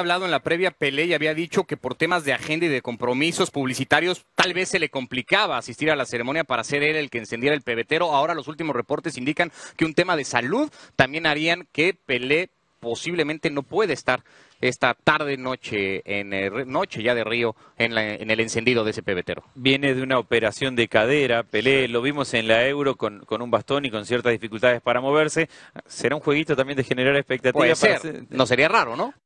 hablado en la previa Pelé y había dicho que por temas de agenda y de compromisos publicitarios tal vez se le complicaba asistir a la ceremonia para ser él el que encendiera el pebetero. Ahora los últimos reportes indican que un tema de salud también harían que Pelé posiblemente no puede estar esta tarde noche en eh, noche ya de Río en, en, el encendido de ese pebetero. Viene de una operación de cadera, Pelé, lo vimos en la Euro con, un bastón y con ciertas dificultades para moverse. Será un jueguito también de generar expectativas. No sería raro, ¿no?